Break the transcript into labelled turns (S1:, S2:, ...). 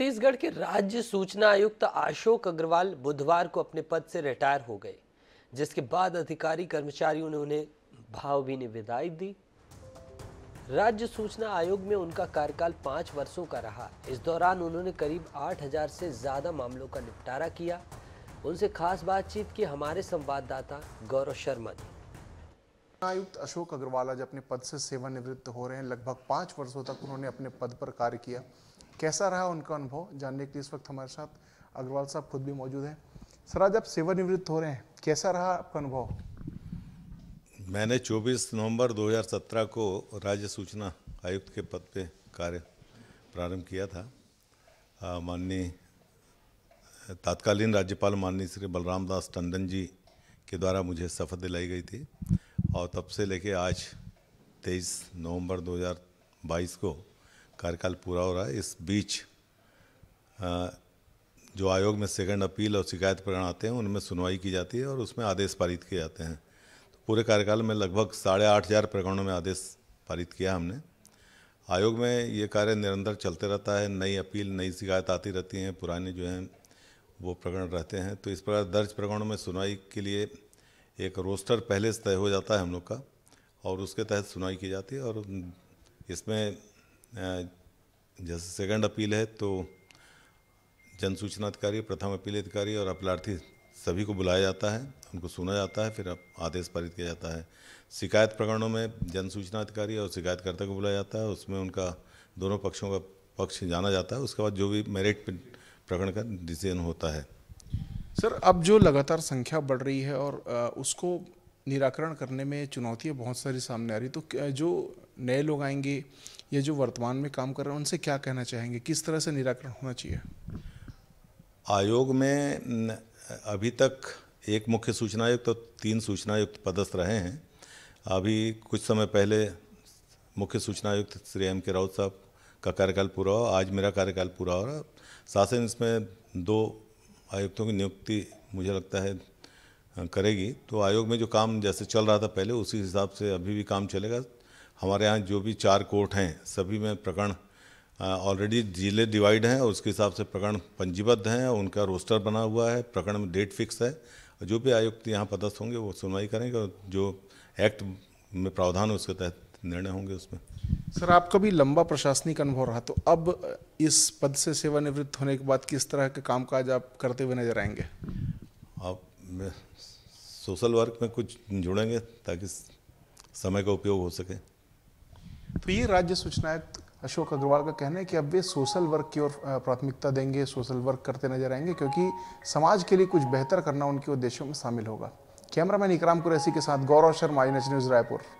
S1: छत्तीसगढ़ के राज्य सूचना आयुक्त अशोक अग्रवाल बुधवार को अपने पद से रिटायर हो गए जिसके बाद अधिकारी कर्मचारियों ने उन्हें भावभीनी विदाई दी राज्य सूचना आयोग में उनका कार्यकाल पांच वर्षों का रहा इस दौरान उन्होंने करीब आठ हजार से ज़्यादा मामलों का निपटारा किया उनसे खास बातचीत की हमारे संवाददाता गौरव शर्मा ने आयुक्त अशोक
S2: अग्रवाल आज अपने पद से सेवानिवृत्त हो रहे हैं लगभग पांच वर्षों तक उन्होंने अपने पद पर कार्य किया कैसा रहा उनका अनुभव जानने के लिए इस वक्त हमारे साथ अग्रवाल साहब खुद भी मौजूद हैं सर आज आप सेवानिवृत्त हो रहे हैं कैसा रहा आपका अनुभव
S3: मैंने 24 नवंबर 2017 को राज्य सूचना आयुक्त के पद पे कार्य प्रारंभ किया था माननीय तात्कालीन राज्यपाल माननीय श्री बलराम दास टंडन जी के द्वारा मुझे शपथ दिलाई गई थी और तब से लेके आज 23 नवंबर 2022 को कार्यकाल पूरा हो रहा है इस बीच जो आयोग में सेकंड अपील और शिकायत प्रकरण आते हैं उनमें सुनवाई की जाती है और उसमें आदेश पारित किए जाते हैं तो पूरे कार्यकाल में लगभग साढ़े आठ हज़ार प्रकरणों में आदेश पारित किया हमने आयोग में ये कार्य निरंतर चलते रहता है नई अपील नई शिकायत आती रहती हैं पुराने जो हैं वो प्रकरण रहते हैं तो इस प्रकार दर्ज प्रकरणों में सुनवाई के लिए एक रोस्टर पहले से तय हो जाता है हम लोग का और उसके तहत सुनवाई की जाती है और इसमें जैसे सेकंड अपील है तो जन सूचना अधिकारी प्रथम अपील अधिकारी और अपलार्थी सभी को बुलाया जाता है उनको सुना जाता है फिर आदेश पारित किया जाता है शिकायत प्रकरणों में जन सूचना अधिकारी और शिकायतकर्ता को बुलाया जाता है उसमें उनका दोनों पक्षों का पक्ष जाना जाता है उसके बाद जो भी मेरिट प्रकरण का डिसीजन होता है
S2: सर अब जो लगातार संख्या बढ़ रही है और उसको निराकरण करने में चुनौतियाँ बहुत सारी सामने आ रही तो जो नए लोग आएंगे या जो वर्तमान में काम कर रहे हैं उनसे क्या कहना चाहेंगे किस तरह से निराकरण होना चाहिए
S3: आयोग में अभी तक एक मुख्य सूचनायुक्त तो तीन सूचनायुक्त पदस्थ रहे हैं अभी कुछ समय पहले मुख्य सूचनायुक्त श्री एम के राउत साहब का कार्यकाल पूरा हुआ आज मेरा कार्यकाल पूरा हो रहा शासन इसमें दो आयुक्तों की नियुक्ति मुझे लगता है करेगी तो आयोग में जो काम जैसे चल रहा था पहले उसी हिसाब से अभी भी काम चलेगा हमारे यहाँ जो भी चार कोर्ट हैं सभी में प्रकरण ऑलरेडी जिले डिवाइड हैं और उसके हिसाब से प्रकरण पंजीबद्ध हैं उनका रोस्टर बना हुआ है प्रकरण में डेट फिक्स है जो भी आयुक्त यहाँ पदस्थ होंगे वो सुनवाई करेंगे और जो एक्ट में प्रावधान है उसके तहत निर्णय होंगे उसमें
S2: सर आपका भी लंबा प्रशासनिक अनुभव रहा तो अब इस पद से सेवानिवृत्त होने के बाद किस तरह के कामकाज आप करते हुए नजर आएंगे
S3: आप सोशल वर्क में कुछ जुड़ेंगे ताकि समय का उपयोग हो सके
S2: तो ये राज्य सूचना अशोक अग्रवाल का कहना है कि अब वे सोशल वर्क की ओर प्राथमिकता देंगे सोशल वर्क करते नजर आएंगे क्योंकि समाज के लिए कुछ बेहतर करना उनके उद्देश्यों में शामिल होगा कैमरामैन इकराम कुरैसी के साथ गौरव शर्मा आई न्यूज़ रायपुर